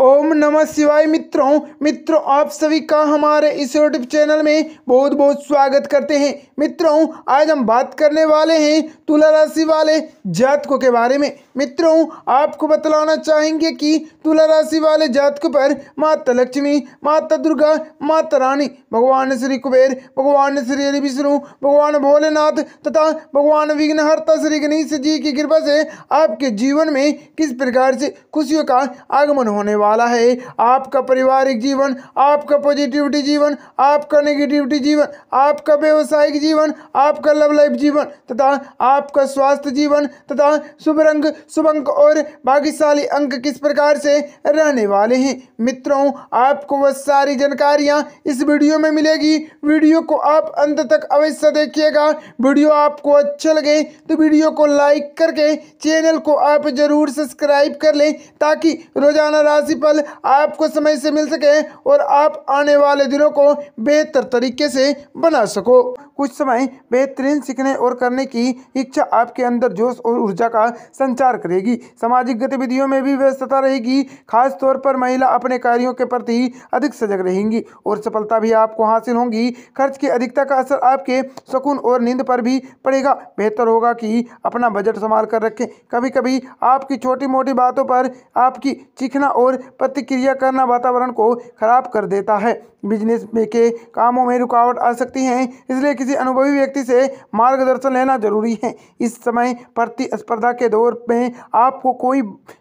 ओम नमः शिवाय मित्रों मित्रों आप सभी का हमारे इस यूट्यूब चैनल में बहुत बहुत स्वागत करते हैं मित्रों आज हम बात करने वाले हैं तुला राशि वाले जातकों के बारे में मित्रों आपको बतलाना चाहेंगे कि तुला राशि वाले जातकों पर माता लक्ष्मी माता दुर्गा माता रानी भगवान श्री कुबेर भगवान श्री हरि विष्णु भगवान भोलेनाथ तथा भगवान विघ्नहर्ता श्री गणेश जी की कृपा से आपके जीवन में किस प्रकार से खुशियों का आगमन होने वाला वाला है आपका पारिवारिक जीवन आपका पॉजिटिविटी जीवन आपका नेगेटिविटी जीवन आपका व्यवसायिक जीवन आपका लव लाइफ जीवन तथा आपका स्वास्थ्य जीवन तथा शुभ रंग शुभ अंक और भाग्यशाली अंक किस प्रकार से रहने वाले हैं मित्रों आपको वह सारी जानकारियाँ इस वीडियो में मिलेगी वीडियो को आप अंत तक अवश्य देखिएगा वीडियो आपको अच्छा लगे तो वीडियो को लाइक करके चैनल को आप जरूर सब्सक्राइब कर लें ताकि रोजाना राशि पल आपको समय से मिल सके और आप आने वाले दिनों को बेहतर तरीके से बना सको कुछ समय बेहतरीन सीखने और करने की इच्छा आपके अंदर जोश और ऊर्जा का संचार करेगी सामाजिक गतिविधियों में भी व्यस्तता रहेगी खास तौर पर महिला अपने कार्यों के प्रति अधिक सजग रहेंगी और सफलता भी आपको हासिल होंगी खर्च की अधिकता का असर आपके सुकून और नींद पर भी पड़ेगा बेहतर होगा कि अपना बजट संभाल कर रखें कभी कभी आपकी छोटी मोटी बातों पर आपकी चिखना और प्रतिक्रिया करना वातावरण को खराब कर देता है बिजनेस के कामों में रुकावट आ सकती है इसलिए किसी अनुभवी व्यक्ति से मार्गदर्शन लेना जरूरी है इस समय प्रतिस्पर्धा के दौर में आपको कोई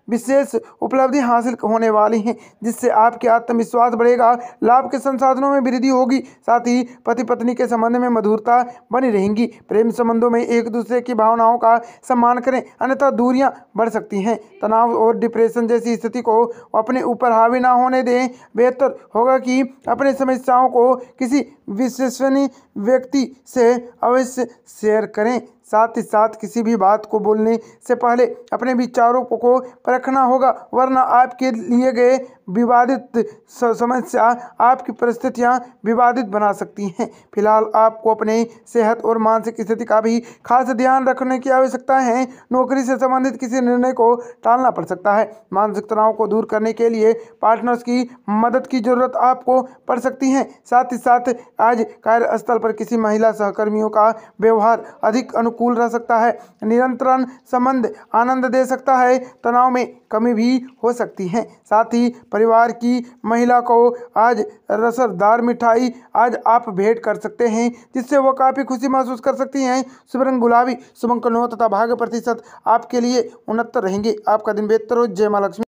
विशेष उपलब्धि हासिल होने वाली है जिससे आपके आत्मविश्वास बढ़ेगा लाभ के संसाधनों में वृद्धि होगी साथ ही पति पत्नी के संबंध में मधुरता बनी रहेंगी प्रेम संबंधों में एक दूसरे की भावनाओं का सम्मान करें अन्यथा दूरियां बढ़ सकती हैं तनाव और डिप्रेशन जैसी स्थिति को अपने अपने ऊपर हावी ना होने दें बेहतर होगा कि अपनी समस्याओं को किसी विश्वसनीय व्यक्ति से अवश्य शेयर करें साथ ही साथ किसी भी बात को बोलने से पहले अपने विचारों को परखना होगा वरना आपके लिए गए विवादित समस्या आपकी परिस्थितियां विवादित बना सकती हैं फिलहाल आपको अपने सेहत और मानसिक स्थिति का भी खास ध्यान रखने की आवश्यकता है नौकरी से संबंधित किसी निर्णय को टालना पड़ सकता है मानसिक तनाव को दूर करने के लिए पार्टनर्स की मदद की जरूरत आपको पड़ सकती है साथ ही साथ आज कार्यस्थल पर किसी महिला सहकर्मियों का व्यवहार अधिक अनुकूल रह सकता है निरंतरण संबंध आनंद दे सकता है तनाव में कमी भी हो सकती है साथ ही परिवार की महिला को आज रसरदार मिठाई आज आप भेंट कर सकते हैं जिससे वो काफ़ी खुशी महसूस कर सकती हैं शुभ रंग गुलाबी शुभ अंक नौ तथा भाग्य प्रतिशत आपके लिए उनहत्तर रहेंगे आपका दिन बेहतर हो जय माँ लक्ष्मी